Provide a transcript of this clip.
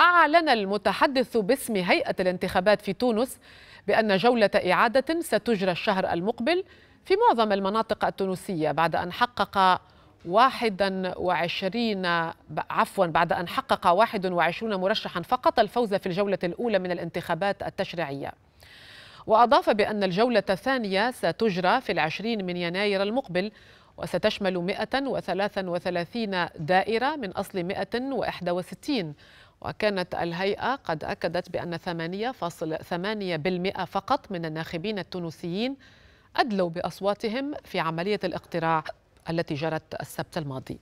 أعلن المتحدث باسم هيئة الانتخابات في تونس بأن جولة إعادة ستجرى الشهر المقبل في معظم المناطق التونسية بعد أن حقق 21 عفوا بعد أن حقق 21 مرشحا فقط الفوز في الجولة الأولى من الانتخابات التشريعية وأضاف بأن الجولة الثانية ستجرى في العشرين من يناير المقبل وستشمل 133 دائرة من أصل 161 وكانت الهيئة قد أكدت بأن 8.8% فقط من الناخبين التونسيين أدلوا بأصواتهم في عملية الاقتراع التي جرت السبت الماضي